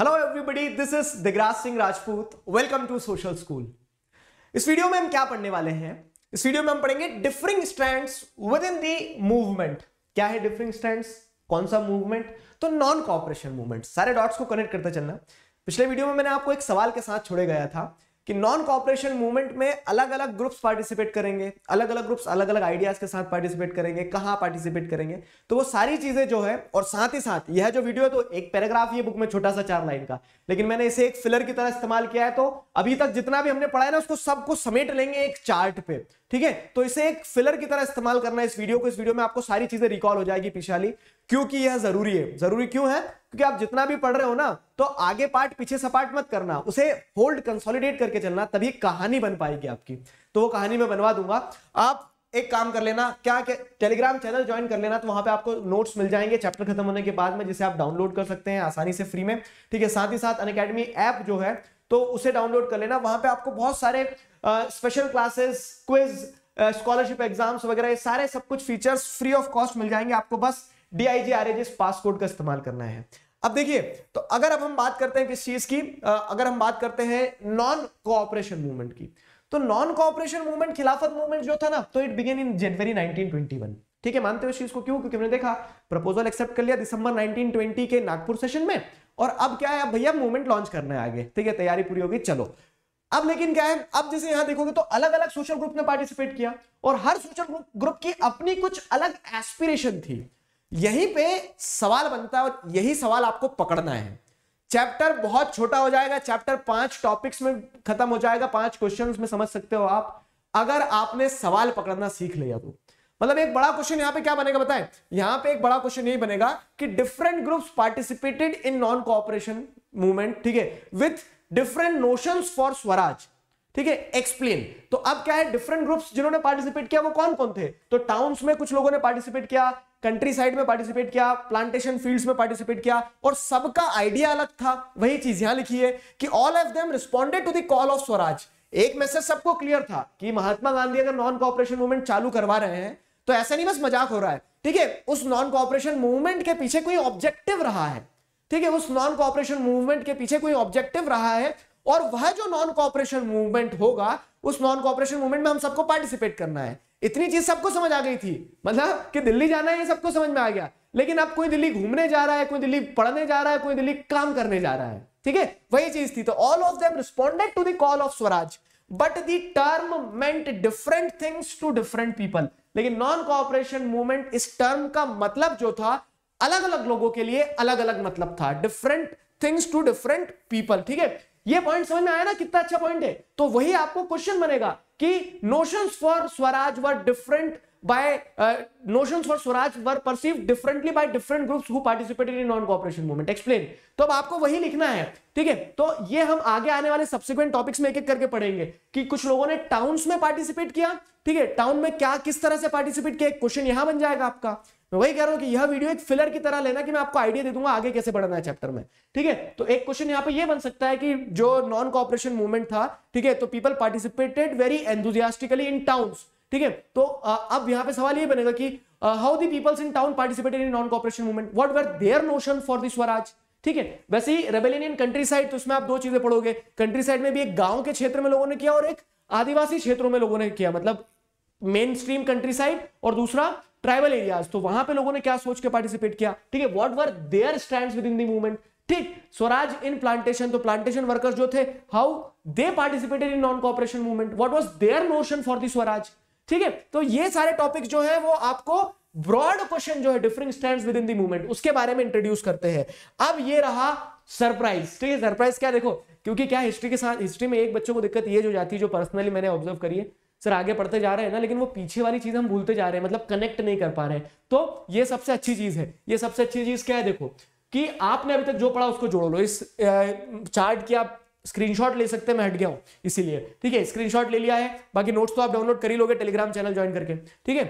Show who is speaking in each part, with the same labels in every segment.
Speaker 1: Hello everybody this is Digraj Singh Rajput welcome to social school इस वीडियो में हम क्या पढ़ने वाले हैं इस वीडियो में हम पढ़ेंगे differing stands within the movement क्या है डिफरिंग स्टैंड्स कौन सा मूवमेंट तो नॉन कॉपरेशन मूवमेंट सारे डॉट्स को कनेक्ट करते चलना पिछले वीडियो में मैंने आपको एक सवाल के साथ छोड़े गया था कि नॉन कॉपरेशन मूवमेंट में अलग अलग ग्रुप्स पार्टिसिपेट करेंगे अलग अलग ग्रुप्स अलग अलग आइडियाज के साथ पार्टिसिपेट करेंगे कहाँ पार्टिसिपेट करेंगे तो वो सारी चीजें जो है और साथ ही साथ यह जो वीडियो है तो एक पैराग्राफ ये बुक में छोटा सा चार लाइन का लेकिन मैंने इसे एक फिलर की तरह इस्तेमाल किया है तो अभी तक जितना भी हमने पढ़ा है ना उसको सबको समेट लेंगे एक चार्ट पे ठीक है तो इसे एक फिलर की तरह इस्तेमाल करना है इस वीडियो को इस वीडियो में आपको सारी चीजें रिकॉल हो जाएगी पिछाली क्योंकि यह जरूरी है जरूरी क्यों है क्योंकि आप जितना भी पढ़ रहे हो ना तो आगे पार्ट पीछे सपाट मत करना उसे होल्ड कंसोलिडेट करके चलना तभी कहानी बन पाएगी आपकी तो वो कहानी मैं बनवा दूंगा आप एक काम कर लेना क्या टेलीग्राम चैनल ज्वाइन कर लेना तो वहां पे आपको नोट्स मिल जाएंगे चैप्टर खत्म होने के बाद में जिसे आप डाउनलोड कर सकते हैं आसानी से फ्री में ठीक है साथ ही साथ अनकेडमी ऐप जो है तो उसे डाउनलोड कर लेना वहां पे आपको बहुत सारे special classes quiz scholarship exams वगैरह सारे सब कुछ फीचर्स फ्री ऑफ कॉस्ट मिल जाएंगे आपको बस डीआईजी आर एजी पासपोर्ट का इस्तेमाल करना है अब देखिए तो अगर अब हम बात करते हैं किस चीज की अगर हम बात करते हैं नॉन कोऑपरेशन मूवमेंट की तो non cooperation movement Khilafat movement जो था ना तो इट बिगेन इन जनवरी 1921 ठीक है मानते हो इस चीज को क्यों क्योंकि हमने देखा प्रपोजल एक्सेप्ट कर लिया दिसंबर 1920 के नागपुर सेशन में और अब क्या है अब भैया मूवमेंट लॉन्च करना है आगे ठीक है तैयारी पूरी होगी चलो अब लेकिन क्या है अब जैसे यहां देखोगे तो अलग अलग सोशल ग्रुप ने पार्टिसिपेट किया और हर सोशल ग्रुप की अपनी कुछ अलग एस्पिरेशन थी यहीं पे सवाल बनता है और यही सवाल आपको पकड़ना है चैप्टर बहुत छोटा हो जाएगा चैप्टर पांच टॉपिक्स में खत्म हो जाएगा पांच क्वेश्चन में समझ सकते हो आप अगर आपने सवाल पकड़ना सीख लिया तो मतलब एक बड़ा क्वेश्चन यहां पे क्या बनेगा बताएं यहां पे एक बड़ा क्वेश्चन यही बनेगा कि different groups participated in non cooperation movement ठीक है with different notion for swaraj ठीक है एक्सप्लेन तो अब क्या है डिफरेंट ग्रुप्स जिन्होंने पार्टिसिपेट किया वो कौन कौन थे तो टाउन्स में कुछ लोगों ने पार्टिसिपेट किया कंट्री साइड में पार्टिसिपेट किया प्लांटेशन फील्ड्स में पार्टिसिपेट किया और सबका आइडिया अलग था वही चीज यहां लिखी है कि all of them responded to the call of swaraj एक मैसेज सबको क्लियर था कि महात्मा गांधी अगर नॉन कॉपरेशन मूवमेंट चालू करवा रहे हैं तो ऐसा नहीं बस मजाक हो रहा है ठीक है उस नॉन कॉपरेशन मूवमेंट के पीछे कोई ऑब्जेक्टिव रहा है ठीक है उस नॉन कॉपरेशन मूवमेंट के पीछे कोई ऑब्जेक्टिव रहा है और वह जो नॉन कॉपरेशन मूवमेंट होगा उस नॉन कॉपरेशन मूवमेंट में हम सबको पार्टिसिपेट करना है इतनी चीज सबको समझ आ गई थी मतलब कि दिल्ली जाना है ये सबको समझ में आ गया लेकिन अब कोई दिल्ली घूमने जा रहा है कोई दिल्ली पढ़ने जा रहा है कोई दिल्ली काम करने जा रहा है ठीक है वही चीज थी तो all of them responded to the call of swaraj but the term meant different things to different people लेकिन नॉन कॉपरेशन मूवमेंट इस टर्म का मतलब जो था अलग अलग लोगों के लिए अलग अलग मतलब था different things to different people ठीक है ये पॉइंट समझ में आया ना कितना अच्छा पॉइंट है तो वही आपको क्वेश्चन बनेगा कि notions for swaraj were different by uh, notions for Swaraj were perceived differently by different groups who participated in non-cooperation movement. Explain. तो अब आपको वही लिखना है ठीक है तो ये हम आगे आने वाले सब्सिक्वेंट टॉपिक्स में एक एक करके पढ़ेंगे कि कुछ लोगों ने टाउन्स में पार्टिसिपेट किया ठीक है टाउन में क्या किस तरह से पार्टिसिपेट किया क्वेश्चन यहां बन जाएगा आपका मैं वही कह रहा हूं कि यह वीडियो एक फिलर की तरह लेना कि मैं आपको आइडिया दे दूंगा आगे कैसे बढ़ना है चैप्टर में ठीक है तो एक क्वेश्चन यहाँ पे ये बन सकता है कि जो नॉन कॉपरेशन मूवमेंट था ठीक है तो people participated very enthusiastically in towns ठीक है तो अब यहां पे सवाल ये बनेगा कि how the peoples in town participated in non cooperation movement what were their notion for this swaraj ठीक है वैसे ही रेबेलियन इन कंट्री साइड तो उसमें आप दो चीजें पढ़ोगे कंट्री साइड में भी एक गांव के क्षेत्र में लोगों ने किया और एक आदिवासी क्षेत्रों में लोगों ने किया मतलब मेन स्ट्रीम कंट्री साइड और दूसरा ट्राइबल एरियाज तो वहां पे लोगों ने क्या सोच के पार्टिसिपेट किया ठीक है what were their stand within the movement ठीक स्वराज इन प्लांटेशन तो प्लांटेशन वर्कर्स जो थे how they participated in non cooperation movement what was their notion for the swaraj ठीक है तो ये सारे टॉपिक जो है वो आपको ब्रॉड क्वेश्चन जो है different stand within the movement उसके बारे में इंट्रोड्यूस करते हैं अब ये रहा सरप्राइज ठीक है सरप्राइज क्या देखो क्योंकि क्या हिस्ट्री के साथ हिस्ट्री में एक बच्चों को दिक्कत ये जो जाती है जो पर्सनली मैंने ऑब्जर्व करी है सर आगे पढ़ते जा रहे हैं ना लेकिन वो पीछे वाली चीज हम भूलते जा रहे हैं मतलब कनेक्ट नहीं कर पा रहे तो ये सबसे अच्छी चीज है ये सबसे अच्छी चीज क्या है देखो कि आपने अभी तक जो पढ़ा उसको जोड़ लो इस चार्ट की आप स्क्रीनशॉट ले सकते हैं मैं हट गया हूं इसीलिए ठीक है स्क्रीनशॉट ले लिया है बाकी नोट्स तो आप डाउनलोड कर ही लोगे टेलीग्राम चैनल ज्वाइन करके ठीक है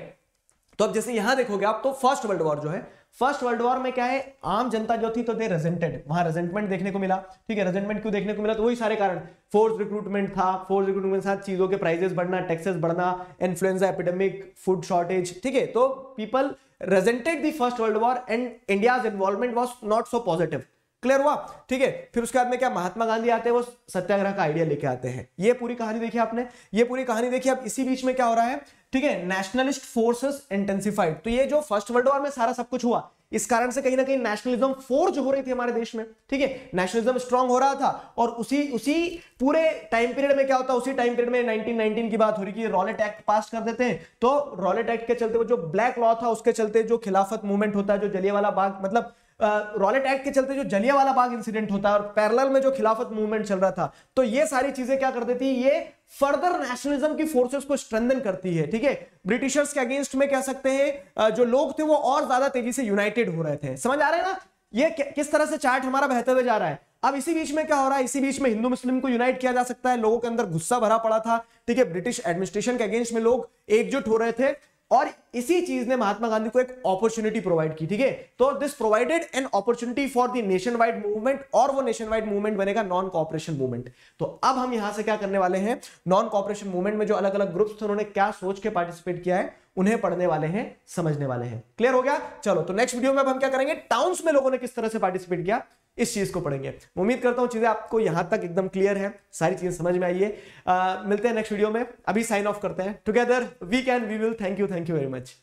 Speaker 1: तो अब जैसे यहां देखोगे आप तो फर्स्ट वर्ल्ड वॉर जो है फर्स्ट वर्ल्ड वॉर में क्या है आम जनता जो थी तो दे रेजेंटेड वहां रेजेंटमेंट देखने को मिला ठीक है रेजेंटमेंट क्यों देखने को मिला तो वही सारे कारण फोर्स रिक्रूटमेंट था फोर्स रिक्रूटमेंट साथ चीजों के प्राइजेस बढ़ना टैक्सेस बढ़ना इन्फ्लुएंजा एपिडेमिक फूड शॉर्टेज ठीक है तो people resented the first world war and India's involvement was not so positive clear हुआ ठीक है फिर उसके बाद में क्या महात्मा गांधी आते हैं वो सत्याग्रह का आइडिया लेके आते हैं ये पूरी कहानी देखी आपने ये पूरी कहानी देखी आप इसी बीच में क्या हो रहा है ठीक है नेशनलिस्ट फोर्सेस इंटेंसिफाइड तो ये जो फर्स्ट वर्ल्ड वॉर में सारा सब कुछ हुआ इस कारण से कहीं ना कहीं नेशनलिज्म फोर्ज हो रही थी हमारे देश में ठीक है नेशनलिज्म स्ट्रांग हो रहा था और उसी उसी पूरे टाइम पीरियड में क्या होता है उसी टाइम पीरियड में 1919 की बात हो रही कि रॉलेट एक्ट पास कर देते हैं तो रॉलेट एक्ट के चलते वो जो ब्लैक लॉ था उसके चलते जो खिलाफत मूवमेंट होता है जो जलिया बाग मतलब रॉलेट एक्ट के चलते जो जलिया वाला बाग इंसिडेंट होता है और पैरल में जो खिलाफत मूवमेंट चल रहा था तो ये सारी चीजें क्या कर देती है ये फर्दर नेशनलिज्म की फोर्सेस को स्ट्रेंथन करती है ठीक है ब्रिटिशर्स के अगेंस्ट में कह सकते हैं जो लोग थे वो और ज्यादा तेजी से यूनाइटेड हो रहे थे समझ आ रहे हैं ना ये किस तरह से चार्ट हमारा बेहतर हुए जा रहा है अब इसी बीच में क्या हो रहा है इसी बीच में हिंदू मुस्लिम को यूनाइट किया जा सकता है लोगों के अंदर गुस्सा भरा पड़ा था ठीक है ब्रिटिश एडमिनिस्ट्रेशन के अगेंस्ट में लोग एकजुट हो रहे थे और इसी चीज ने महात्मा गांधी को एक अपॉर्चुनिटी प्रोवाइड की ठीक है तो this provided an opportunity for the nationwide movement और वो नेशन वाइड मूवमेंट बनेगा नॉन कॉपरेशन मूवमेंट तो अब हम यहां से क्या करने वाले हैं नॉन कॉपरेशन मूवमेंट में जो अलग अलग ग्रुप्स थे उन्होंने क्या सोच के पार्टिसिपेट किया है उन्हें पढ़ने वाले हैं समझने वाले हैं क्लियर हो गया चलो तो नेक्स्ट वीडियो में अब हम क्या करेंगे टाउन्स में लोगों ने किस तरह से पार्टिसिपेट किया इस चीज को पढ़ेंगे उम्मीद करता हूं चीजें आपको यहां तक एकदम क्लियर है सारी चीजें समझ में आई है मिलते हैं नेक्स्ट वीडियो में अभी साइन ऑफ करते हैं together we can we will thank you thank you very much